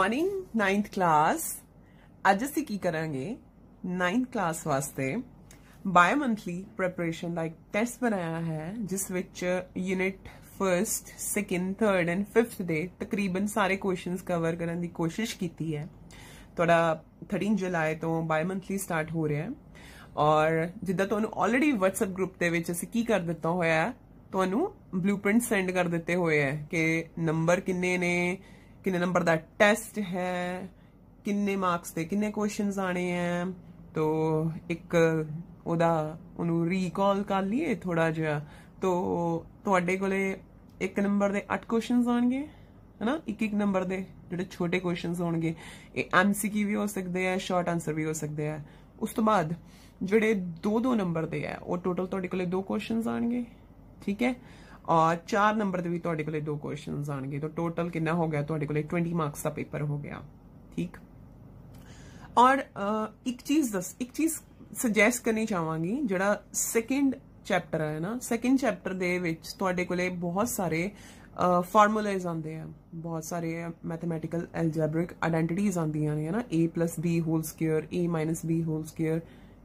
morning 9th class ਅੱਜ ਅਸੀਂ ਕੀ ਕਰਾਂਗੇ 9th ਕਲਾਸ ਵਾਸਤੇ ਬਾਇਓ ਮੰਥਲੀ ਪ੍ਰੈਪਰੇਸ਼ਨ ਦਾ ਇੱਕ ਟੈਸਟ ਬਣਾਇਆ ਹੈ ਜਿਸ ਵਿੱਚ unit 1st 2nd 3rd and 5th ਦੇ ਤਕਰੀਬਨ ਸਾਰੇ ਕੁਐਸਚਨਸ ਕਵਰ ਕਰਨ ਦੀ ਕੋਸ਼ਿਸ਼ ਕੀਤੀ ਹੈ ਤੁਹਾਡਾ 13 ਜੁਲਾਈ ਤੋਂ ਬਾਇਓ ਮੰਥਲੀ ਸਟਾਰਟ ਹੋ ਰਿਹਾ ਹੈ ਔਰ ਜਿੱਦਾਂ ਤੁਹਾਨੂੰ ਆਲਰੇਡੀ WhatsApp ਗਰੁੱਪ ਦੇ ਵਿੱਚ ਅਸੀਂ ਕੀ ਕਰ ਦਿੱਤਾ ਹੋਇਆ ਹੈ ਤੁਹਾਨੂੰ ਬਲੂਪ੍ਰਿੰਟ ਸੈਂਡ ਕਰ ਦਿੱਤੇ ਹੋਏ ਹੈ ਕਿ ਨੰਬਰ ਕਿੰਨੇ ਨੇ ਕਿੰਨੇ ਨੰਬਰ ਦਾ ਟੈਸਟ ਹੈ ਕਿੰਨੇ ਮਾਰਕਸ ਤੇ ਕਿੰਨੇ ਕੁਐਸਚਨਸ ਆਣੇ ਆ ਤੋ ਇੱਕ ਉਹਦਾ ਉਹਨੂੰ ਰੀਕਾਲ ਕਰ ਲਈਏ ਥੋੜਾ ਜਿਹਾ ਤੋ ਤੁਹਾਡੇ ਕੋਲੇ ਇੱਕ ਨੰਬਰ ਦੇ 8 ਕੁਐਸਚਨਸ ਆਣਗੇ ਹਨਾ ਇੱਕ ਇੱਕ ਨੰਬਰ ਦੇ ਜਿਹੜੇ ਛੋਟੇ ਕੁਐਸਚਨਸ ਹੋਣਗੇ ਇਹ ਐਮਸੀਕਿਊ ਵੀ ਹੋ ਸਕਦੇ ਆ ਸ਼ਾਰਟ ਆਨਸਰ ਵੀ ਹੋ ਸਕਦੇ ਆ ਉਸ ਤੋਂ ਬਾਅਦ ਜਿਹੜੇ 2-2 ਨੰਬਰ ਦੇ ਆ ਉਹ ਟੋਟਲ ਤੁਹਾਡੇ ਕੋਲੇ ਦੋ ਕੁਐਸਚਨਸ ਆਣਗੇ ਠੀਕ ਹੈ ਔਰ 4 ਨੰਬਰ ਦੇ ਵੀ ਤੁਹਾਡੇ ਕੋਲੇ ਦੋ ਕੁਐਸਚਨਸ ਆਣਗੇ ਤਾਂ ਟੋਟਲ ਕਿੰਨਾ ਹੋ ਗਿਆ ਤੁਹਾਡੇ ਕੋਲੇ 20 ਮਾਰਕਸ ਦਾ ਪੇਪਰ ਹੋ ਗਿਆ ਠੀਕ ਔਰ ਇੱਕ ਚੀਜ਼ ਦੱਸ ਇੱਕ ਚੀਜ਼ ਸੁਜੈਸਟ ਕਰਨੀ ਚਾਹਾਂਗੀ ਜਿਹੜਾ ਸੈਕਿੰਡ ਚੈਪਟਰ ਹੈ ਨਾ ਸੈਕਿੰਡ ਚੈਪਟਰ ਦੇ ਵਿੱਚ ਤੁਹਾਡੇ ਕੋਲੇ ਬਹੁਤ ਸਾਰੇ ਫਾਰਮੂਲਾਜ਼ ਆਉਂਦੇ ਆ ਬਹੁਤ ਸਾਰੇ ਮੈਥਮੈਟੀਕਲ ਐਲਜੈਬਰਿਕ ਆਇਡੈਂਟੀਟੀਜ਼ ਆਉਂਦੀਆਂ ਨੇ ਨਾ a b whole square a b whole square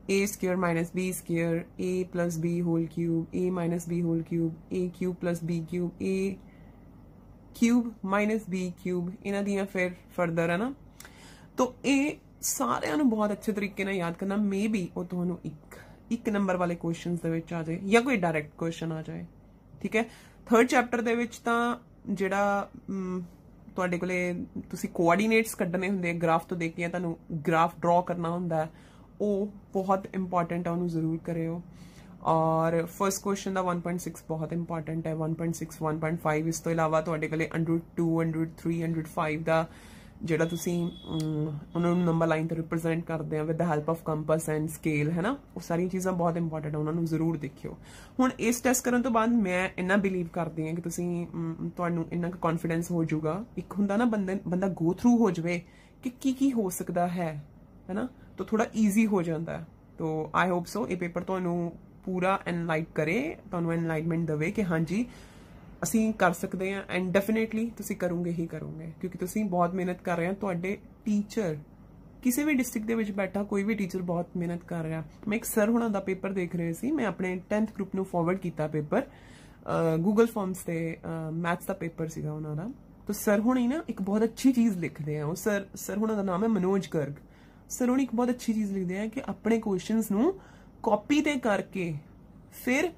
a square minus b square a plus b whole cube a minus b whole cube a cube plus b cube a cube minus b cube ਇਹਨਾਂ ਦੀਆਂ ਫਿਰ further ਹੈ ਨਾ ਤੋਂ ਇਹ ਸਾਰਿਆਂ ਨੂੰ ਬਹੁਤ ਅੱਛੇ ਤਰੀਕੇ ਨਾਲ ਯਾਦ ਕਰਨਾ ਮੇਬੀ ਉਹ ਤੁਹਾਨੂੰ ਇੱਕ ਇੱਕ ਨੰਬਰ ਵਾਲੇ ਕੁਐਸਚਨਸ ਦੇ ਵਿੱਚ ਆ ਜਾਏ ਜਾਂ ਕੋਈ ਡਾਇਰੈਕਟ ਕੁਐਸਚਨ ਆ ਜਾਏ ਠੀਕ ਹੈ ਥਰਡ ਚੈਪਟਰ ਦੇ ਵਿੱਚ ਤਾਂ ਜਿਹੜਾ ਤੁਹਾਡੇ ਕੋਲੇ ਤੁਸੀਂ ਕੋਆਰਡੀਨੇਟਸ ਕੱਢਨੇ ਹੁੰਦੇ ਗ੍ਰਾਫ ਤੋਂ ਦੇਖ ਕੇ ਤੁਹਾਨੂੰ ਗ੍ਰਾਫ ਡਰਾ ਕਰਨਾ ਹੁੰਦਾ ਹੈ ਉਹ ਬਹੁਤ ਇੰਪੋਰਟੈਂਟ ਆ ਉਹਨੂੰ ਜ਼ਰੂਰ ਕਰਿਓ ਔਰ ਫਰਸਟ ਕੁਐਸਚਨ ਦਾ 1.6 ਬਹੁਤ ਇੰਪੋਰਟੈਂਟ ਹੈ 1.6 1.5 ਇਸ ਤੋਂ ਇਲਾਵਾ ਤੁਹਾਡੇ ਕੋਲੇ ਅੰਡਰ 2 ਅੰਡਰੂਟ 3 5 ਦਾ ਜਿਹੜਾ ਤੁਸੀਂ ਉਹਨਾਂ ਨੂੰ ਨੰਬਰ ਲਾਈਨ ਤੇ ਰਿਪਰੈਜ਼ੈਂਟ ਕਰਦੇ ਆ with the help of compass and scale ਹੈ ਨਾ ਉਹ ਸਾਰੀਆਂ ਚੀਜ਼ਾਂ ਬਹੁਤ ਇੰਪੋਰਟੈਂਟ ਆ ਉਹਨਾਂ ਨੂੰ ਜ਼ਰੂਰ ਦੇਖਿਓ ਹੁਣ ਇਸ ਟੈਸਟ ਕਰਨ ਤੋਂ ਬਾਅਦ ਮੈਂ ਇੰਨਾ ਬਲੀਵ ਕਰਦੀ ਆ ਕਿ ਤੁਸੀਂ ਤੁਹਾਨੂੰ ਇੰਨਾ ਕੁ ਕੌਨਫੀਡੈਂਸ ਹੋ ਜਾਊਗਾ ਇੱਕ ਹੁੰਦਾ ਨਾ ਬੰਦਾ ਬੰਦਾ ਗੋ ਥਰੂ ਹੋ ਜਵੇ ਕਿ ਕੀ ਕੀ ਹੋ ਸਕਦਾ ਹੈ ਹੈ ਨਾ ਤਾਂ ਥੋੜਾ ਈਜ਼ੀ ਹੋ ਜਾਂਦਾ ਤੋ ਆਈ ਹੋਪ ਸੋ ਇਹ ਪੇਪਰ ਤੁਹਾਨੂੰ ਪੂਰਾ ਐਨਲਾਈਟ ਕਰੇ ਤੁਹਾਨੂੰ ਐਨਲਾਈਟਮੈਂਟ ਦੇਵੇ ਕਿ ਹਾਂਜੀ ਅਸੀਂ ਕਰ ਸਕਦੇ ਹਾਂ ਐਂਡ ਡੈਫੀਨਿਟਲੀ ਤੁਸੀਂ ਕਰੋਗੇ ਹੀ ਕਰੋਗੇ ਕਿਉਂਕਿ ਤੁਸੀਂ ਬਹੁਤ ਮਿਹਨਤ ਕਰ ਰਹੇ ਹੋ ਤੁਹਾਡੇ ਟੀਚਰ ਕਿਸੇ ਵੀ ਡਿਸਟ੍ਰਿਕਟ ਦੇ ਵਿੱਚ ਬੈਠਾ ਕੋਈ ਵੀ ਟੀਚਰ ਬਹੁਤ ਮਿਹਨਤ ਕਰ ਰਿਹਾ ਮੈਂ ਇੱਕ ਸਰ ਹੁਣਾਂ ਦਾ ਪੇਪਰ ਦੇਖ ਰਹੀ ਸੀ ਮੈਂ ਆਪਣੇ 10th ਗਰੁੱਪ ਨੂੰ ਫਾਰਵਰਡ ਕੀਤਾ ਪੇਪਰ ਗੂਗਲ ਫਾਰਮਸ ਤੇ ਮੈਥਸ ਦਾ ਪੇਪਰ ਸੀਗਾ ਉਹਨਾਂ ਦਾ ਤਾਂ ਸਰ ਹੁਣੀ ਨਾ ਇੱਕ ਬਹੁਤ ਅੱਛੀ ਚੀਜ਼ ਲਿਖਦੇ ਆ ਉਹ ਸਰ ਸਰ ਹੁਣਾਂ ਦਾ ਨਾਮ ਹੈ ਮਨੋਜ ਗਰਗ ਸਰ ਉਹਨੇ ਇੱਕ ਬਹੁਤ ਅੱਛੀ ਚੀਜ਼ ਲਿਖਦੇ ਆ ਕਿ ਆਪਣੇ ਕੁਐਸਚਨਸ ਨੂੰ ਕਾਪੀ ਤੇ ਕਰਕੇ ਫਿਰ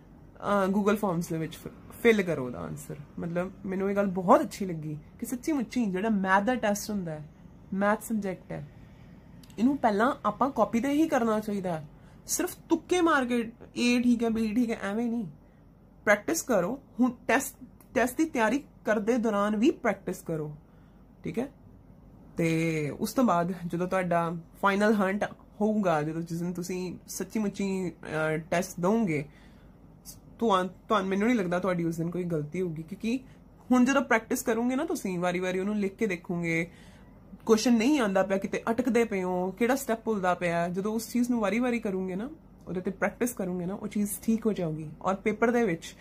ਗੂਗਲ ਫਾਰਮਸ ਦੇ ਵਿੱਚ ਫਿਲ ਕਰੋ ਉਹਦਾ ਆਨਸਰ ਮਤਲਬ ਮੈਨੂੰ ਇਹ ਗੱਲ ਬਹੁਤ ਅੱਛੀ ਲੱਗੀ ਕਿ ਸੱਚੀ ਮੁੱਚੀ ਜਿਹੜਾ ਮੈਥ ਦਾ ਟੈਸਟ ਹੁੰਦਾ ਹੈ ਮੈਥ ਸਬਜੈਕਟ ਹੈ ਇਹਨੂੰ ਪਹਿਲਾਂ ਆਪਾਂ ਕਾਪੀ ਤੇ ਹੀ ਕਰਨਾ ਚਾਹੀਦਾ ਸਿਰਫ ਤੁੱਕੇ ਮਾਰ ਕੇ A ਠੀਕ ਹੈ B ਠੀਕ ਹੈ ਐਵੇਂ ਨਹੀਂ ਪ੍ਰੈਕਟਿਸ ਕਰੋ ਹੁਣ ਟੈਸਟ ਟੈਸਟ ਦੀ ਤਿਆਰੀ ਕਰਦੇ ਦੌਰਾਨ ਵੀ ਪ੍ਰੈਕਟਿਸ ਕਰੋ ਠੀਕ ਹੈ ਤੇ ਉਸ ਤੋਂ ਬਾਅਦ ਜਦੋਂ ਤੁਹਾਡਾ ਫਾਈਨਲ ਹੰਟ ਹੋਊਗਾ ਜਦੋਂ ਜਿਸ ਦਿਨ ਤੁਸੀਂ ਸੱਚੀ ਮੁੱਚੀ ਟੈਸਟ ਦੋਗੇ ਤੁਹਾਨੂੰ ਮੈਨੂੰ ਨਹੀਂ ਲੱਗਦਾ ਤੁਹਾਡੀ ਉਸ ਦਿਨ ਕੋਈ ਗਲਤੀ ਹੋਊਗੀ ਕਿਉਂਕਿ ਹੁਣ ਜਦੋਂ ਪ੍ਰੈਕਟਿਸ ਕਰੋਗੇ ਨਾ ਤੁਸੀਂ ਵਾਰੀ-ਵਾਰੀ ਉਹਨੂੰ ਲਿਖ ਕੇ ਦੇਖੋਗੇ ਕੁਐਸਚਨ ਨਹੀਂ ਆਉਂਦਾ ਪਿਆ ਕਿਤੇ ਅਟਕਦੇ ਪਏ ਹੋ ਕਿਹੜਾ ਸਟੈਪ ਭੁੱਲਦਾ ਪਿਆ ਜਦੋਂ ਉਸ ਚੀਜ਼ ਨੂੰ ਵਾਰੀ-ਵਾਰੀ ਕਰੋਗੇ ਨਾ ਉਹਦੇ ਤੇ ਪ੍ਰੈਕਟਿਸ ਕਰੋਗੇ ਨਾ ਉਹ ਚੀਜ਼ ਠੀਕ ਹੋ ਜਾਊਗੀ ਔਰ ਪੇਪਰ ਦੇ ਵਿੱਚ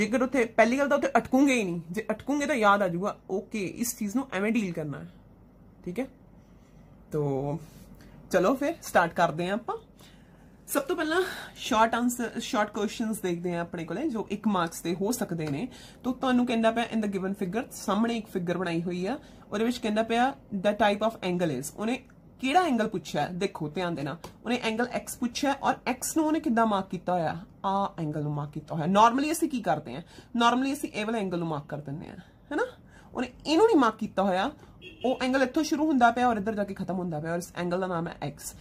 ਜੇਕਰ ਉੱਥੇ ਪਹਿਲੀ ਗੱਲ ਤਾਂ ਉੱਥੇ ਅਟਕੂਗੇ ਹੀ ਨਹੀਂ ਜੇ ਅਟਕੂਗੇ ਤਾਂ ਯਾਦ ਆ ਜਾਊਗਾ ਓਕੇ ਇਸ ਚੀਜ਼ ਨੂੰ ਐਵੇਂ ਡੀਲ ਕਰਨਾ ਹੈ ठीक है तो चलो फिर स्टार्ट कर हैं आप सब तो पहला शॉर्ट आंसर शॉर्ट क्वेश्चन देखते हैं अपने को जो एक मार्क्स से हो सकते हैं तो तुम कहना पाया इन द गिवन फिगर सामने एक फिगर बनाई हुई है और कहना पाया the type of angle is उन्हें केड़ा एंगल पूछा है देखो ध्यान देना उन्हें एंगल एक्स पूछा है और एक्स कि मार्क किया हो एंगल मार्क किया हो नॉर्मली अं करते हैं नॉर्मली असं एवल एंगल मार्क कर देने उन्हें इनू नहीं मार्क किया हो एंगल इतों शुरू हों पाया और इधर जाके खत्म होंगे पाया और इस एंगल का नाम है एक्स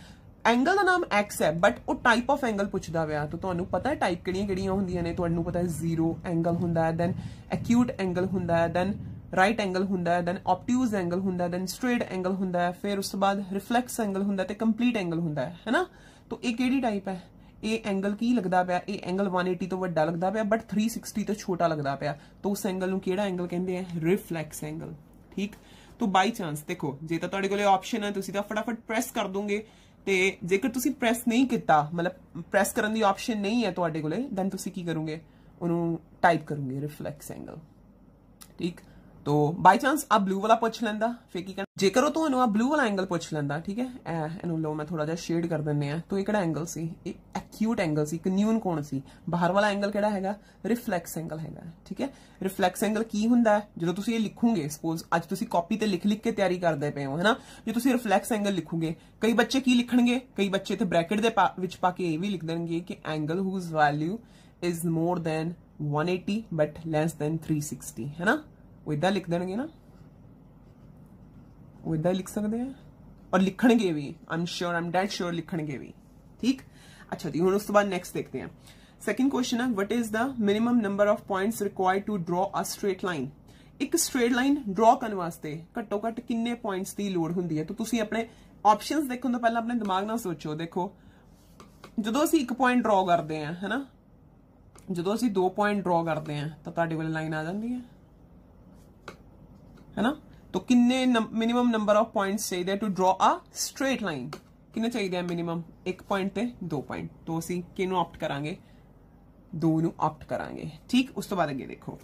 एंगल का नाम एक्स है बट वो टाइप ऑफ एंगल पुछता पाया तो पता है टाइप कि होंदिया ने तो पता है जीरो एंगल हों दैन एक्यूट एंगल हों दैन राइट एंगल हों दैन ऑप्टिज एंगल हों दैन स्ट्रेट एंगल हों फिर उस रिफलैक्स एंगल हों कंप्लीट एंगल हों है ना तो यह कि टाइप है एंगल की लगता पाया एंगल वन एटी तो व्डा लगता पाया बट थ्री सिक्सटी तो छोटा लगता पाया तो उस एंगल केड़ा एंगल कहें रिफलैक्स एंगल ठीक तो बाई चांस देखो जे तो ऑप्शन है फटाफट प्रेस कर दोगे तो जेकर प्रेस नहीं किया मतलब प्रेस कर ऑप्शन नहीं है तो दैन तुम की करूंगे उन्होंने टाइप करोंगे रिफलैक्स एंगल ठीक तो बाई चांस आप ब्लू वाला पुछ लेंदा फिर की कहना जेकर तो आप ब्लू वाला एंगल पुछ लेंदा ठीक है एन लो मैं थोड़ा जा शेड कर देने हैं तो एक एंगल से एक्यूट एंगल से न्यून कौन सी बाहर वाला एंगल के रिफलैक्स एंगल हैगा ठीक है रिफलैक्स एंगल की होंगे जो तुम ये लिखोगे सपोज अज तुम कॉपी से लिख लिख के तैयारी करते पे हो है ना जो तुम रिफलैक्स एंगल लिखोगे कई बच्चे की लिखणगे कई बच्चे इतने ब्रैकेट के पा पाके ये भी लिख देंगे कि angle whose value is more than 180 eighty but less than three है ना वो इदा लिख देंगे ना वो लिख सकते हैं और लिखणगे भी I am sure I am that sure लिखणगे भी ठीक अच्छा जी हूँ उस बाद नेक्स्ट देखते हैं सेकेंड क्वेश्चन है what is the minimum number of point require to draw a straight line एक स्ट्रेट लाइन ड्रॉ करने वास्ते घट्टो घट कि पॉइंट की लड़ होंगी तो तुम अपने ऑप्शन देखो तो पहले अपने दिमाग ना सोचो देखो जो असं एक पॉइंट ड्रॉ करते हैं है ना जो असं दो पॉइंट ड्रॉ करते हैं तो लाइन आ जाती है है ना तो किन्ने मिनिमम नंबर ऑफ पॉइंट्स चाहिए to draw a straight line किन्ने चाहिए मिनिमम एक पॉइंट से दो पॉइंट तो असं कि ऑप्ट करा दो ऑप्ट करा ठीक उस तो बाद अगे देखो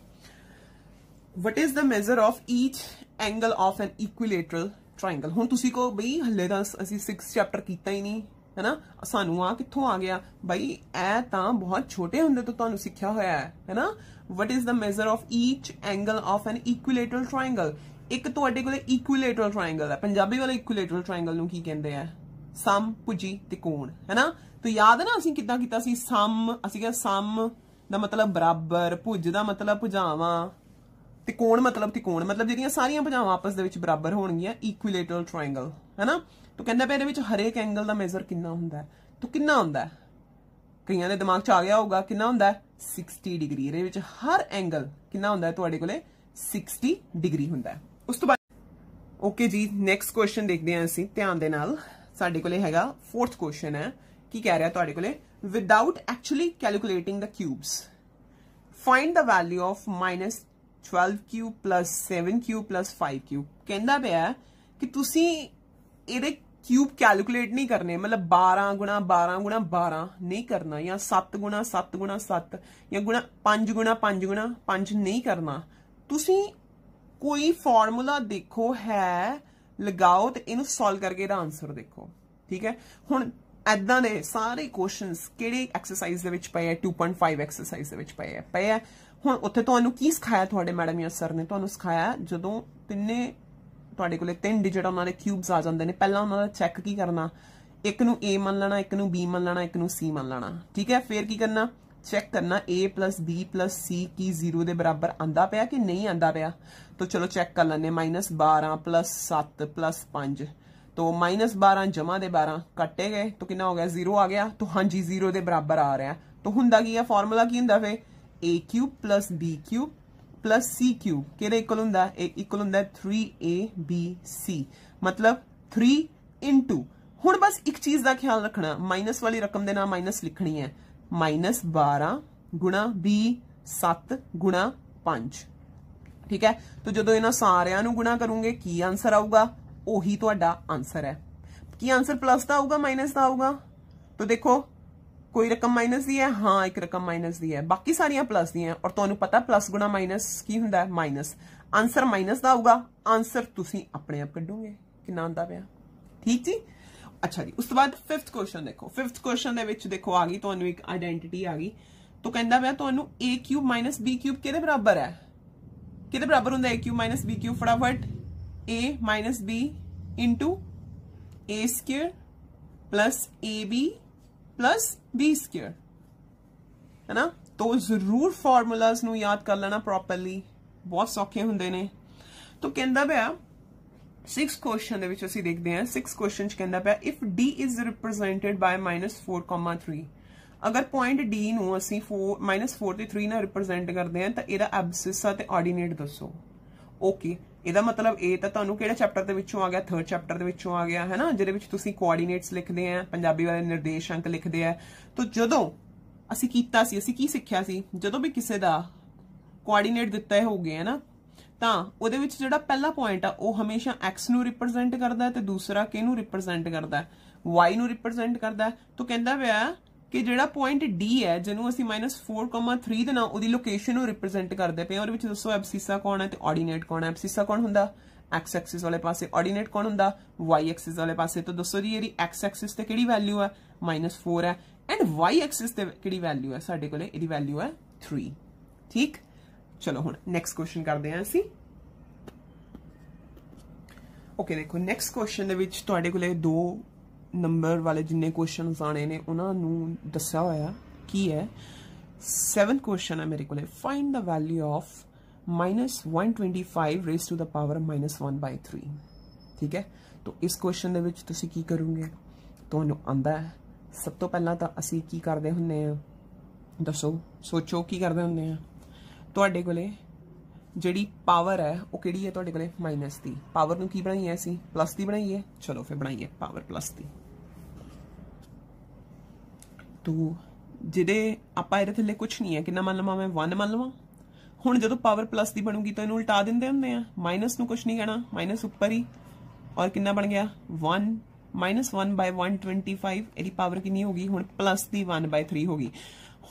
what is the measure of each angle of an equilateral triangle हूँ तुम कहो बी हले तो अभी सिक्स चैप्टर किया ही नहीं है ना सानू आ कितों आ गया बई ए बहुत छोटे होंगे तो तुम सीख्या होया है ना what is the measure of each angle of an equilateral triangle एक तो कोक्ुलेटर ट्राइंगल है पंजाबी वाले इक्ुलेटर ट्राइंगल न की कहें सम भुजी तिकोण है ना तो याद मतलब मतलब मतलब है ना असं कि सम असं सम का मतलब बराबर भुज का मतलब भुजाव तिकोण मतलब तिकोण मतलब जारी भुजाव आपस बराबर होनगियां इक्ुलेटर ट्राइंगल है ना तो कहना पे हरेक एंगल का मेजर कि तो कि कई दिमाग च आ गया होगा कि होंगे सिक्सटी डिग्री हर एंगल कि सिक्सटी डिग्री होंगे उस तो बाद ओके जी नैक्सट क्वेश्चन देखते हैं असं ध्यान के है फोर्थ क्वेश्चन है कि कह रहा है तो without actually calculating the cubes find the value of minus twelve cube plus seven cube plus five cube कहना पे है कि तुम ए क्यूब ਕੈਲਕੂਲੇਟ ਨਹੀਂ ਕਰਨੇ ਮਤਲਬ 12 गुणा 12 गुणा 12 ਨਹੀਂ ਕਰਨਾ ਜਾਂ 7 गुणा 7 गुणा 7 ਜਾਂ गुणा 5 गुणा 5 गुणा 5 ਨਹੀਂ ਕਰਨਾ ਤੁਸੀਂ ਕੋਈ ਫਾਰਮੂਲਾ ਦੇਖੋ ਹੈ ਲਗਾਓ ਤੇ ਇਹਨੂੰ ਸੋਲਵ ਕਰਕੇ ਇਹਦਾ ਆਨਸਰ ਦੇਖੋ ਠੀਕ ਹੈ ਹੁਣ ਐਦਾਂ ਦੇ ਸਾਰੇ ਕੁਐਸਚਨਸ ਕਿਹੜੇ ਐਕਸਰਸਾਈਜ਼ ਦੇ ਵਿੱਚ ਪਏ ਆ 2.5 ਐਕਸਰਸਾਈਜ਼ ਦੇ ਵਿੱਚ ਪਏ ਆ ਪਏ ਆ ਹੁਣ ਉੱਥੇ ਤੁਹਾਨੂੰ ਕੀ ਸਿਖਾਇਆ ਤੁਹਾਡੇ ਮੈਡਮ ਜਾਂ ਸਰ ਨੇ ਤੁਹਾਨੂੰ ਸਿਖਾਇਆ ਜਦੋਂ ਤਿੰਨੇ ਤੁਹਾਡੇ ਕੋਲੇ ਤਿੰਨ ਡਿਜਿਟ ਉਹਨਾਂ ਦੇ ਕਿਊਬਸ ਆ ਜਾਂਦੇ ਨੇ ਪਹਿਲਾਂ ਉਹਨਾਂ ਦਾ ਚੈੱਕ ਕੀ ਕਰਨਾ ਇੱਕ ਨੂੰ A ਮੰਨ ਲੈਣਾ ਇੱਕ ਨੂੰ B ਮੰਨ ਲੈਣਾ ਇੱਕ ਨੂੰ C ਮੰਨ ਲੈਣਾ ਠੀਕ ਹੈ ਫੇਰ ਕੀ ਕਰਨਾ ਚੈੱਕ ਕਰਨਾ A B C ਕੀ 0 ਦੇ ਬਰਾਬਰ ਆਂਦਾ ਪਿਆ ਕਿ ਨਹੀਂ ਆਂਦਾ ਪਿਆ ਤਾਂ ਚਲੋ ਚੈੱਕ ਕਰ ਲੈਂਦੇ -12 7 5 तो -12 बारह जमा दे बारह कटे गए तो किन्ना हो गया जीरो आ गया तो हाँ जी जीरो के बराबर आ रहा है तो होंगे की है फॉर्मूला की होंगे फिर A cube plus C cube के इक्वल हों इक्वल हों थ्री ए बी सी मतलब थ्री इंटू हूँ बस एक चीज का ख्याल रखना माइनस वाली रकम के नाइनस लिखनी है माइनस बारह गुणा बी सत्त गुणा पांच ठीक है तो जो इन्होंने सारिया गुणा करूंगे की आंसर आऊगा उ आंसर है की आंसर प्लस का आऊगा माइनस का आऊगा तो देखो कोई रकम माइनस दी है हाँ एक रकम माइनस दी है बाकी सारिया प्लस दी तो है और तुम्हें तो पता प्लस गुणा माइनस की होंगे माइनस आंसर माइनस का होगा आंसर तुम अपने आप क्डोगे कि आता पाया ठीक जी अच्छा जी उस बाद फिफ्थ क्वेश्चन देखो फिफ्थ क्वेश्चन देखो आ गई तो एक आइडेंटिटी आ गई तो कहता पाया तो A cube minus B cube कि बराबर है कि बराबर होंगे A cube minus B cube फटाफट A minus B into A square plus A B plus b square ਹੈਨਾ ਤੋ ਜ਼ਰੂਰ ਫਾਰਮੂਲਾਜ਼ ਨੂੰ ਯਾਦ ਕਰ ਲੈਣਾ ਪ੍ਰੋਪਰਲੀ ਬਹੁਤ ਸੌਖੇ ਹੁੰਦੇ ਨੇ ਤੋ ਕਹਿੰਦਾ ਪਿਆ 6th ਕੁਐਸਚਨ ਦੇ ਵਿੱਚ ਅਸੀਂ ਦੇਖਦੇ ਹਾਂ 6th ਕੁਐਸਚਨ ਚ ਕਹਿੰਦਾ ਪਿਆ if d is represented by -4,3 ਅਗਰ ਪੁਆਇੰਟ d ਨੂੰ ਅਸੀਂ 4 -4 ਤੇ 3 ਨਾਲ ਰਿਪਰੈਜ਼ੈਂਟ ਕਰਦੇ ਹਾਂ ਤਾਂ ਇਹਦਾ ਐਬਸਿਸਾ ਤੇ ਆਰਡੀਨੇਟ ਦੱਸੋ ਓਕੇ ਇਹਦਾ ਮਤਲਬ ਇਹ ਤਾਂ ਤੁਹਾਨੂੰ ਕਿਹੜੇ ਚੈਪਟਰ ਦੇ ਵਿੱਚੋਂ ਆ ਗਿਆ 3rd ਚੈਪਟਰ ਦੇ ਵਿੱਚੋਂ ਆ ਗਿਆ ਹੈ ਨਾ ਜਿਹਦੇ ਵਿੱਚ ਤੁਸੀਂ ਕੋਆਰਡੀਨੇਟਸ ਲਿਖਦੇ ਆ ਪੰਜਾਬੀ ਵਾਲੇ ਨਿਰਦੇਸ਼ ਅੰਕ ਲਿਖਦੇ ਆ ਤਾਂ ਜਦੋਂ ਅਸੀਂ ਕੀਤਾ ਸੀ ਅਸੀਂ ਕੀ ਸਿੱਖਿਆ ਸੀ ਜਦੋਂ ਵੀ ਕਿਸੇ ਦਾ ਕੋਆਰਡੀਨੇਟ ਦਿੱਤੇ ਹੋਗੇ ਹੈ ਨਾ ਤਾਂ ਉਹਦੇ ਵਿੱਚ ਜਿਹੜਾ ਪਹਿਲਾ ਪੁਆਇੰਟ ਆ ਉਹ ਹਮੇਸ਼ਾ x ਨੂੰ ਰਿਪਰੈਜ਼ੈਂਟ ਕਰਦਾ ਹੈ ਤੇ ਦੂਸਰਾ ਕਿਹਨੂੰ ਰਿਪਰੈਜ਼ੈਂਟ ਕਰਦਾ ਹੈ y ਨੂੰ ਰਿਪਰੈਜ਼ੈਂਟ ਕਰਦਾ ਹੈ ਤਾਂ ਕਹਿੰਦਾ ਪਿਆ कि जो पॉइंट डी है जिन्होंने अभी माइनस फोर कॉमा थ्री देना लोकेशन रिप्रजेंट करते पे और दसो एबसीसा कौन है ऑर्डिनेट कौन है एबसीसा कौन हों एक्स एक्सिस वाले पास ऑर्डिनेट कौन हों वाई एक्सिस वाले पास तो दसो जी यी एक्स एक्सिस से कि वैल्यू है माइनस फोर है एंड वाई एक्सिस कि वैल्यू है साढ़े को वैल्यू है थ्री ठीक चलो हम नैक्सट क्वेश्चन करते हैं ओके देखो नैक्सट क्वेश्चन दो ਨੰਬਰ ਵਾਲੇ ਜਿੰਨੇ ਕੁਐਸਚਨਸ ਆਣੇ ਨੇ ਉਹਨਾਂ ਨੂੰ ਦੱਸਿਆ ਹੋਇਆ ਕੀ ਹੈ 7th ਕੁਐਸਚਨ ਹੈ ਮੇਰੇ ਕੋਲੇ find the value of -125 raise to the power -1/3 ਠੀਕ ਹੈ ਤਾਂ ਇਸ ਕੁਐਸਚਨ ਦੇ ਵਿੱਚ ਤੁਸੀਂ ਕੀ ਕਰੋਗੇ ਤੁਹਾਨੂੰ ਆਂਦਾ ਹੈ ਸਭ ਤੋਂ ਪਹਿਲਾਂ ਤਾਂ ਅਸੀਂ ਕੀ ਕਰਦੇ ਹੁੰਨੇ ਆ ਦੱਸੋ ਸੋਚੋ ਕੀ ਕਰਦੇ ਹੁੰਨੇ ਆ ਤੁਹਾਡੇ ਕੋਲੇ जी पावर है वह कि माइनस की पावर न की बनाई है असी प्लस की बनाई चलो फिर बनाईए पावर प्लस की तो जिदे आप थले कुछ नहीं है कि मान लवा मैं वन मान लवा हूँ जो पावर प्लस की बनूगी तो इन उल्टा देंदे होंगे माइनस न कुछ नहीं कहना माइनस उपर ही और कि बन गया one minus one by one twenty five यदि पावर कि होगी हूँ प्लस की वन बाय थ्री होगी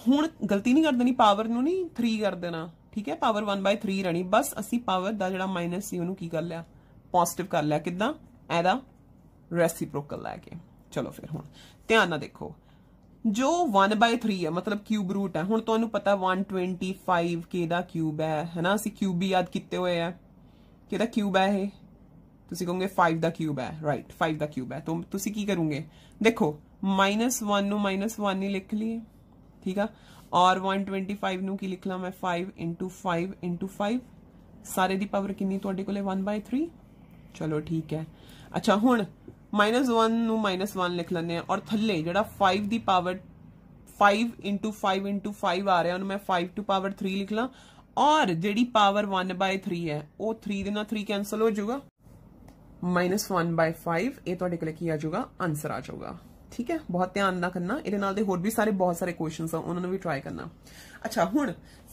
हूँ गलती नहीं कर देनी पावर नी थ्री कर देना ठीक है पावर वन बाय थ्री रहनी बस असी पावर का जो माइनस से कर लिया पॉजिटिव कर लिया कि रेसीप्रोकल लैके चलो फिर हूँ ध्यान ना देखो जो वन बाय थ्री है मतलब क्यूब रूट है हूँ तुम्हें पता वन ट्वेंटी फाइव के क्यूब है है ना असं क्यूब भी याद किए हुए हैं कि क्यूब है यह तुम कहो फाइव का क्यूब है राइट फाइव का क्यूब है तो तुम की करूंगे देखो माइनस वन माइनस वन ही लिख लीए ठीक है और 125 नू की लिख ला मैं 5 इंटू फाइव इंटू फाइव सारे की पावर किन्नी वन बाय थ्री चलो ठीक है अच्छा हूँ माइनस वन नू माइनस वन लिख लें और थले जरा फाइव की power five into five into five आ रहा मैं फाइव टू पावर थ्री लिख ला और जी पावर वन बाय थ्री है वह थ्री दिन थ्री कैंसल हो जाएगा माइनस वन बाय फाइव ये आजगा आंसर आ जाऊगा ठीक है बहुत ध्यान ना करना ये नाल दे होर भी सारे बहुत सारे क्वेश्चन हैं उन्होंने भी ट्राई करना अच्छा हूँ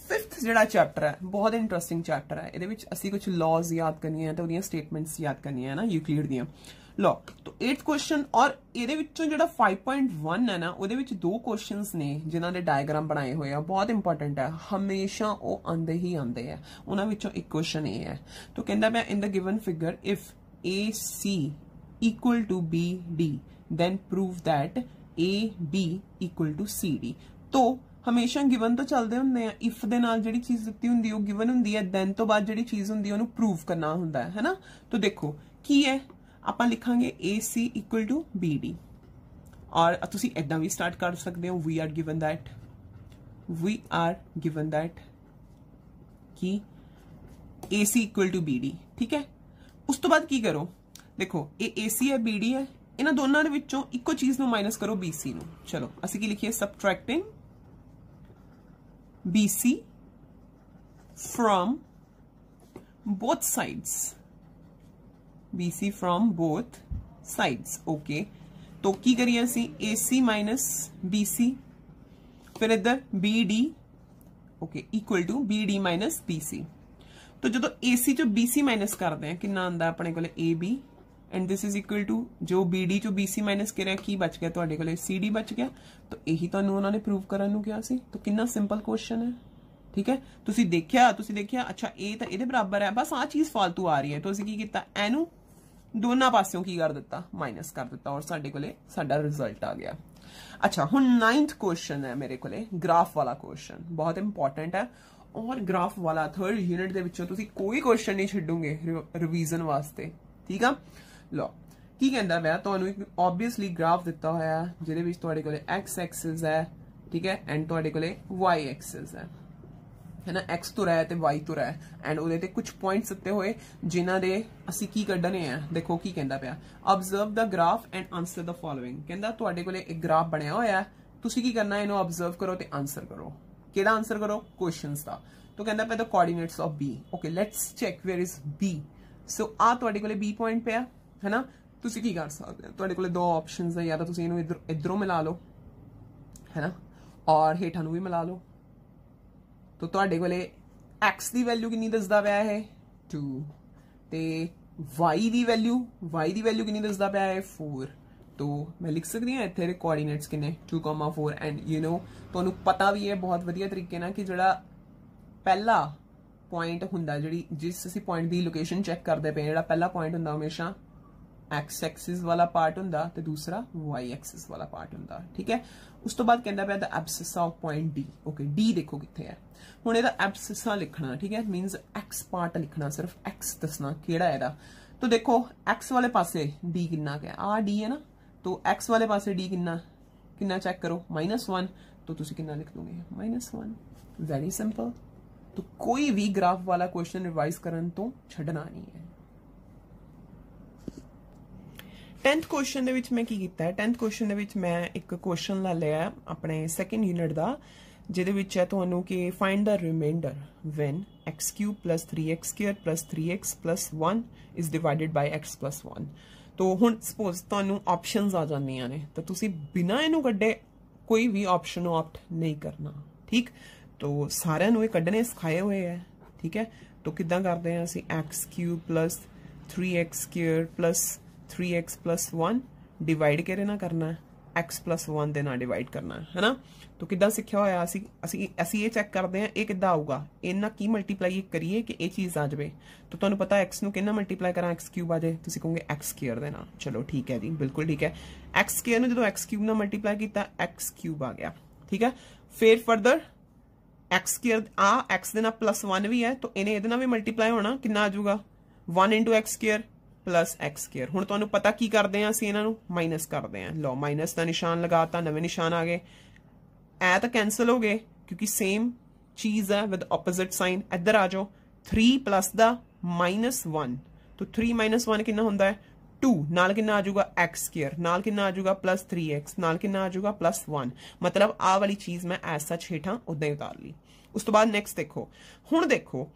फिफ्थ जरा चैप्टर है बहुत इंट्रस्टिंग चैप्टर है ये असी कुछ लॉज याद करनी तो है तो वह स्टेटमेंट्स याद करनी है ना यूकलीड दियाँ लॉ तो एट्थ क्वेश्चन और ये जोड़ा फाइव पॉइंट वन है ना वो दो क्वेश्चन ने जिन्हों के डायग्राम बनाए हुए हैं बहुत इंपॉर्टेंट है हमेशा वो आते ही आते हैं उन्होंने एक क्वेश्चन ये है तो कहें मैं in the given figure if A C equal to B D then prove that A B equal to C D तो हमेशा गिवन तो चलते होंगे इफ के जी चीज दिखती होंगी गिवन होंगी है दैन तो बाद जी चीज होंगी प्रूव करना होंगे है ना तो देखो की है आप लिखा A C equal to B D और इदा भी स्टार्ट कर सकते हो we are given that we are given that कि A C equal to B D ठीक है उस तो बाद की करो देखो ए सी है बी डी है इन्होंने दोनों के चीज़ माइनस करो बी सी चलो असं की लिखिए subtracting B C from both sides B C from both sides okay तो की करिए अं ए सी माइनस बी सी फिर इधर B D okay equal to B D minus B C तो जो ए सी चो बी सी माइनस करते हैं कि आता अपने को A B and this is equal to जो बी डी जो बी सी माइनस कह रहा की बच गया तो सी डी बच गया तो यही तो उन्होंने प्रूव करने कहा तो कि सिंपल क्वेश्चन है ठीक है तुम देखिया देखिया अच्छा ए तो ए बराबर है बस आ चीज फालतू आ रही है तो अभी की किया एनू और रिजल्ट आ गया अच्छा हूँ नाइन्थ क्वेश्चन है मेरे को ग्राफ वाला बहुत इंपॉर्टेंट है और ग्राफ वाला थर्ड यूनिट के कोई क्वेश्चन नहीं छिडूंगे रिविजन वास्ते ठीक है ਲਓ ਕੀ ਕਹਿੰਦਾ ਮੈਂ ਤੁਹਾਨੂੰ ਇੱਕ ਆਬਵੀਅਸਲੀ ਗ੍ਰਾਫ ਦਿੱਤਾ ਹੋਇਆ ਜਿਹਦੇ ਵਿੱਚ ਤੁਹਾਡੇ ਕੋਲੇ x ਐਕਸਿਸ ਹੈ ਠੀਕ ਹੈ ਐਂਡ ਤੁਹਾਡੇ ਕੋਲੇ y ਐਕਸਿਸ ਹੈ ਹੈਨਾ x ਤੁਰਾ ਹੈ ਤੇ y ਤੁਰਾ ਹੈ ਐਂਡ ਉਹਦੇ ਤੇ ਕੁਝ ਪੁਆਇੰਟਸ ਦਿੱਤੇ ਹੋਏ ਜਿਨ੍ਹਾਂ ਦੇ ਅਸੀਂ ਕੀ ਕੱਢਣੇ ਆ ਦੇਖੋ ਕੀ ਕਹਿੰਦਾ ਪਿਆ observe the graph and answer the following ਕਹਿੰਦਾ ਤੁਹਾਡੇ ਕੋਲੇ ਇੱਕ ਗ੍ਰਾਫ ਬਣਿਆ ਹੋਇਆ ਹੈ ਤੁਸੀਂ ਕੀ ਕਰਨਾ ਇਹਨੂੰ ਆਬਜ਼ਰਵ ਕਰੋ ਤੇ ਆਨਸਰ ਕਰੋ ਕਿਹੜਾ ਆਨਸਰ ਕਰੋ ਕੁਐਸਚਨਸ ਦਾ ਤੋ ਕਹਿੰਦਾ ਪਿਆ the coordinates of b okay let's check where is b so ਆ ਤੁਹਾਡੇ ਕੋਲੇ b ਪੁਆਇੰਟ ਪਿਆ है ना तुसी की कर सकते हो तुहाडे दो ऑप्शंस है या तो तुसी इधर इधरों मिला लो है ना और हेठा भी मिला लो तो तुहाडे कोले x दी वैल्यू कि दसदा पया है टू तो Y the value y the value कि दसदा पया है फोर तो मैं लिख सकदी हां इथे रे कोऑर्डिनेट्स किन्ने 2,4 एंड यू नो तुहानु पता भी है बहुत वधिया तरीके ना कि जेड़ा पहला पॉइंट होंगे जी जिस असं पॉइंट की लोकेशन चैक करते पे जो पहला पॉइंट होंगे हमेशा एक्स एक्सिस वाला पार्ट हों दूसरा वाई एक्सिस वाला पार्ट हों ठीक है उस तो बाद कहना पाया abscissa of point D okay D देखो कितने है हूँ एबसिसा लिखना ठीक है मीनस एक्स पार्ट लिखना सिर्फ एक्स दसना के तो देखो एक्स वाले पास डी कि आ डी है ना तो एक्स वाले पास डी कि कि चैक करो माइनस वन तो कि लिख दोगे माइनस वन वेरी सिंपल तो कोई भी ग्राफ वाला क्वेश्चन रिवाइज करने तो छना नहीं है टेंथ क्वेश्चन के मैं की किया टेंथ क्वेश्चन के मैं एक क्वेश्चन ला लिया अपने सैकेंड यूनिट का जिद है तो कि find the remainder when X cube plus three X square plus three X plus one is divide by X plus one तो हम सपोज तूशन आ जाने तो तुम बिना इनू क्ढे कोई भी ऑप्शन ऑप्ट नहीं करना ठीक तो सारे ये क्डने सिखाए हुए है ठीक है तो कि करते हैं अस X cube plus three X square plus three X plus one divide कि करना एक्स प्लस वन देना डिवाइड करना है ना तो कि सीखा हुआ असं चैक करते हैं यह कि आऊगा इन्ना की मल्टीप्लाई करिए कि यह चीज़ आ जाए तो तुम्हें पता एक्स में कि मल्टीप्लाई करा एक्स क्यूब आ जाए तो कहो एक्स केयर देना चलो ठीक है जी बिल्कुल ठीक है एक्स केयर ने जो एक्स क्यूब ने मल्टीप्लाई किया एक्स क्यूब आ गया ठीक है फिर फरदर एक्स केयर आ एक्स देना प्लस वन भी है तो इन्हें यदा भी मल्टीप्लाई होना कि आजगा one into X square plus X square हूँ तुम्हें पता की करते हैं असं इन्हों माइनस करते हैं लो माइनस का निशान लगाता नवे निशान आ गए ए तो कैंसल हो गए क्योंकि सेम चीज़ है विद ऑपोजिट साइन इधर आ जाओ three plus the minus one तो थ्री माइनस वन कि होंगे टू नाल कि आजगा एक्स स्केयर नाल कि आजगा प्लस थ्री एक्स नाल कि आजगा प्लस वन मतलब आ वाली चीज़ मैं ऐसा सच उदा ही उतार ली उस तो बाद नैक्सट देखो हूँ देखो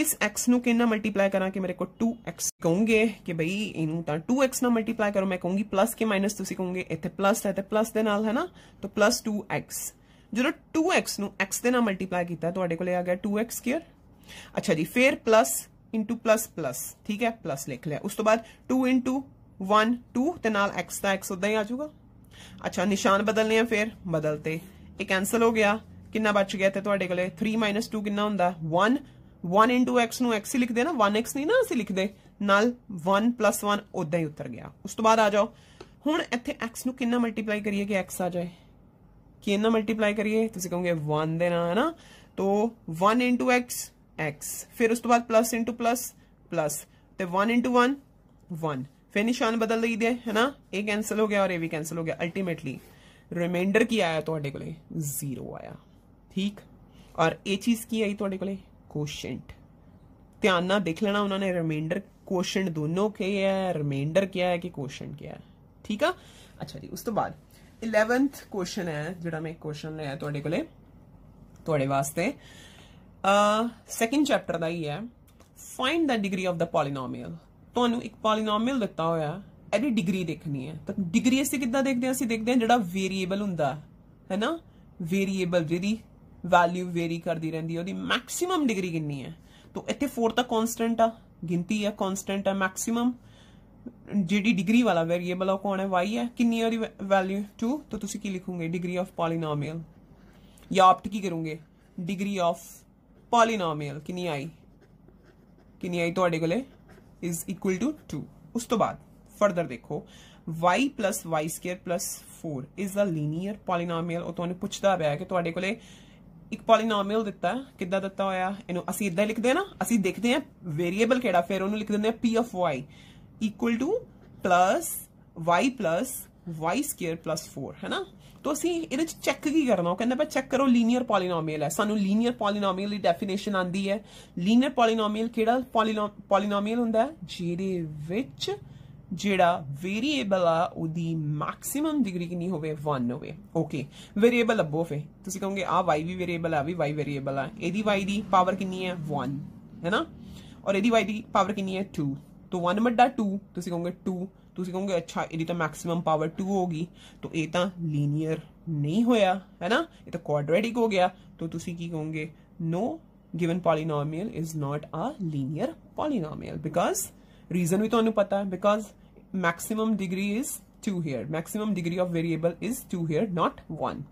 इस एक्स नल्टीप्लाई करा कि मेरे को टू एक्स कहूंगे कि बई इन टू एक्स नल्टीप्लाई करो मैं कहूंगी प्लस के माइनस तुम कहो इतने प्लस है तो प्लस के ना तो प्लस टू एक्स जो टू एक्स नक्स के मल्टीप्लाई किया तो आ गया टू एक्स स्केयर अच्छा जी फिर प्लस इंटू प्लस प्लस ठीक है प्लस लिख लिया उस तो बाद टू इंटू वन टू के नाल एक्स का एक्स उदा ही आजगा अच्छा निशान बदलने फिर बदलते यह कैंसल हो गया कि बच गया थ्री माइनस टू कि वन वन इंटू एक्स नक्स ही लिख देना वन एक्स नहीं ना असं लिख दे वन प्लस वन ओदा ही उतर गया उस तो बाद आ जाओ हूँ इतने एक्स न कि मल्टीप्लाई करिए कि एक्स आ जाए कि मल्टीप्लाई करिए कहो वन दे है ना तो वन इंटू एक्स एक्स फिर उस तो बाद प्लस इंटू प्लस प्लस तो वन इंटू वन वन फिर निशान बदल दी दे है ना ये कैंसल हो गया और यह भी कैंसल हो गया अल्टीमेटली रिमाइंडर की आया थोड़े तो जीरो आया ठीक और ये चीज़ की आई थोड़े तो को कोशेंट ध्यान ना देख लेना उन्होंने रिमाइंडर कोशेंट दोनों के है रिमाइंडर क्या है कि कोशेंट क्या है ठीक है अच्छा जी उस तो बाद इलेवेंथ क्वेश्चन है जोड़ा मैं क्वेश्चन लिया थोड़े को थोड़े वास्ते सैकेंड चैप्टर का ही है find the degree of the polynomial तो एक पॉलीनोमियल दिता हुआ एडी डिग्री देखनी है तो डिग्री असं कि देखते हैं ਅਸੀਂ देखते हैं ਜਿਹੜਾ वेरीएबल हों है ना वेरीएबल जी वैल्यू वेरी करती रहती है मैक्सीम डिग्री कि तो इतने फोर तो कॉन्सटेंट आ गिनती है कॉन्सटेंट है मैक्सीम जी डिग्री वाला वेरिएबल है कौन है वाई है किन्नी वैल्यू टू तो तुम की लिखोगे डिग्री ऑफ पॉलीनामेल या ऑप्ट की करोगे डिग्री ऑफ पॉलीनामेल कि आई कि आई थोड़े को इज इक्वल टू टू उस तो बाद फर्दर देखो Y plus Y square plus four is a linear polynomial और तुम्हें तो पुछता पाया कि ਇੱਕ ਪੋਲੀਨੋਮੀਅਲ ਦਿੱਤਾ ਕਿੱਦਾਂ ਦਿੱਤਾ ਹੋਇਆ ਇਹਨੂੰ ਅਸੀਂ ਇਦਾਂ ਲਿਖਦੇ ਨਾ ਅਸੀਂ ਦੇਖਦੇ ਹਾਂ ਵੇਰੀਏਬਲ ਕਿਹੜਾ ਫਿਰ ਉਹਨੂੰ ਲਿਖ ਦਿੰਦੇ ਆ P of Y equal to plus Y plus Y square plus 4 ਹੈਨਾ ਤੋ ਅਸੀਂ ਇਹਦੇ ਚ ਚੈੱਕ ਕੀ ਕਰਨਾ ਉਹ ਕਹਿੰਦਾ ਬਈ ਚੈੱਕ ਕਰੋ ਲੀਨੀਅਰ ਪੋਲੀਨੋਮੀਅਲ ਹੈ ਸਾਨੂੰ ਲੀਨੀਅਰ ਪੋਲੀਨੋਮੀਅਲ ਦੀ ਡੈਫੀਨੇਸ਼ਨ ਆਂਦੀ ਹੈ ਲੀਨੀਅਰ ਪੋਲੀਨੋਮੀਅਲ ਕਿਹੜਾ ਪੋਲੀਨੋਮੀਅਲ ਹੁੰਦਾ ਹੈ ਜਿਹਦੇ ਵਿੱਚ ਜਿਹੜਾ ਵੇਰੀਏਬਲ ਆ डिग्री ਮੈਕਸਿਮਮ ਡਿਗਰੀ ਕਿੰਨੀ ਹੋਵੇ 1 ਹੋਵੇ ਓਕੇ ਵੇਰੀਏਬਲ ਅਬੋ ਫੇ ਤੁਸੀਂ ਕਹੋਗੇ ਆ भी ਵੀ ਵੇਰੀਏਬਲ ਆ ਵੀ y ਵੇਰੀਏਬਲ ਆ ਇਹਦੀ y ਦੀ ਪਾਵਰ ਕਿੰਨੀ ਹੈ 1 ਹੈਨਾ ਔਰ ਇਹਦੀ y तो वन बड्डा टू तुम कहोगे टू तुम कहोगे अच्छा यदि तो मैक्सिमम पावर टू होगी तो यह तो लीनियर नहीं होया है ना ये तो क्वाड्रेटिक हो गया तो तुम की कहोगे no given polynomial is not a linear polynomial because reason भी थानू तो पता है because maximum degree is two here maximum degree of variable is two here not one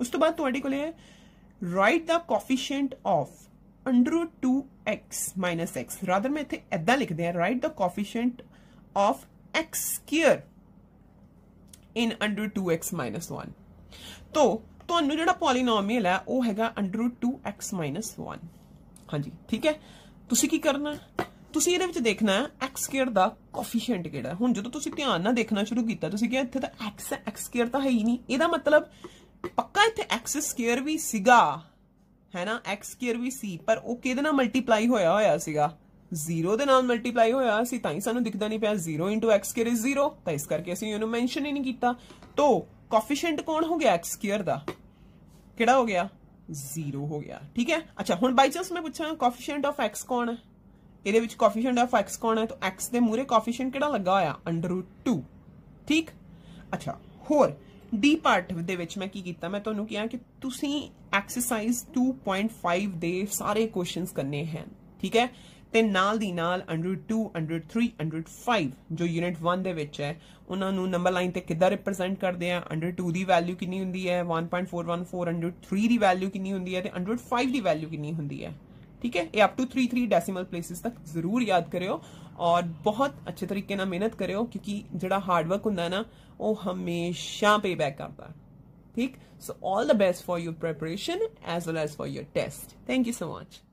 उस तो बाद right the coefficient of under two X minus X rather मैं इतने इदा लिख दिया right the coefficient of X square in under two X minus one तो थानू जो पॉलीनोमियल है वह हैगा under two X minus one हाँ जी ठीक है तुम की करना ਤੁਸੀਂ ਇਹਦੇ ਵਿੱਚ ਦੇਖਣਾ ਹੈ x ਸਕੁਅਰ ਦਾ ਕੋਫੀਸ਼ੀਐਂਟ ਕਿਹੜਾ ਹੁਣ ਜਦੋਂ ਤੁਸੀਂ ਧਿਆਨ ਨਾਲ ਦੇਖਣਾ ਸ਼ੁਰੂ ਕੀਤਾ ਤੁਸੀਂ ਕਿਹਾ ਇੱਥੇ ਤਾਂ x ਹੈ x ਸਕੁਅਰ ਤਾਂ ਹੈ ਹੀ ਨਹੀਂ ਇਹਦਾ ਮਤਲਬ ਪੱਕਾ ਇੱਥੇ x ਸਕੁਅਰ ਵੀ ਸੀਗਾ ਹੈ ਨਾ x ਸਕੁਅਰ ਵੀ ਸੀ ਪਰ ਉਹ ਕਿਹਦੇ ਨਾਲ ਮਲਟੀਪਲਾਈ ਹੋਇਆ ਹੋਇਆ ਸੀਗਾ 0 ਦੇ ਨਾਲ ਮਲਟੀਪਲਾਈ ਹੋਇਆ ਸੀ ਤਾਂ ਹੀ ਸਾਨੂੰ ਦਿਖਦਾ ਨਹੀਂ ਪਿਆ 0 x ਸਕੁਅਰ ਇਜ਼ 0 ਤਾਂ ਇਸ ਕਰਕੇ ਅਸੀਂ ਇਹਨੂੰ ਮੈਂਸ਼ਨ ਹੀ ਨਹੀਂ ਕੀਤਾ ਤੋਂ ਕੋਫੀਸ਼ੀਐਂਟ ਕੌਣ ਹੋ ਗਿਆ x ਸਕੁਅਰ ਦਾ ਕਿਹੜਾ ਹੋ ਗਿਆ 0 ਹੋ ਗਿਆ ਠੀਕ ਹੈ ਅੱਛਾ ਹੁਣ ਬਾਈ ਚਾਂਸ ਮੈਂ ਪੁੱਛਾਂ ਕੋਫੀਸ਼ੀਐਂਟ ਆਫ x ਕੌਣ ਹੈ ਇਹਦੇ ਵਿੱਚ ਕੋਫੀਸ਼ੀਐਂਟ ਆਫ x ਕੌਣ ਹੈ ਤਾਂ x ਦੇ ਮੂਰੇ ਕੋਫੀਸ਼ੀਐਂਟ ਕਿਹੜਾ ਲੱਗਾ ਹੋਇਆ √2 ਠੀਕ ਅੱਛਾ ਹੋਰ d ਪਾਰਟ ਦੇ ਵਿੱਚ ਮੈਂ ਕੀ ਕੀਤਾ ਮੈਂ ਤੁਹਾਨੂੰ ਕਿਹਾ ਕਿ ਤੁਸੀਂ ਐਕਸਰਸਾਈਜ਼ 2.5 ਦੇ ਸਾਰੇ ਕੁਐਸਚਨਸ ਕਰਨੇ ਹਨ ਠੀਕ ਹੈ ਤੇ ਨਾਲ ਦੀ ਨਾਲ 2 3 5 ਜੋ ਯੂਨਿਟ 1 ਦੇ ਵਿੱਚ ਹੈ ਉਹਨਾਂ ਨੂੰ ਨੰਬਰ ਲਾਈਨ ਤੇ ਕਿੱਦਾਂ ਰਿਪਰੈਜ਼ੈਂਟ ਕਰਦੇ ਆ 2 ਦੀ ਵੈਲਿਊ ਕਿੰਨੀ ਹੁੰਦੀ ਹੈ 1.414 3 ਦੀ ਵੈਲਿਊ ਕਿੰਨੀ ਹੁੰਦੀ ਹੈ ਤੇ 5 ਦੀ ਵੈਲਿਊ ਕਿੰਨੀ ਹੁੰਦੀ ਹੈ ठीक है ये up to three three decimal places तक जरूर याद करो और बहुत अच्छे तरीके ना मेहनत करो क्योंकि जोड़ा हार्डवर्क हों ना वो हमेशा पे बैक करता है ठीक so all the best for your preparation as well as for your test thank you so much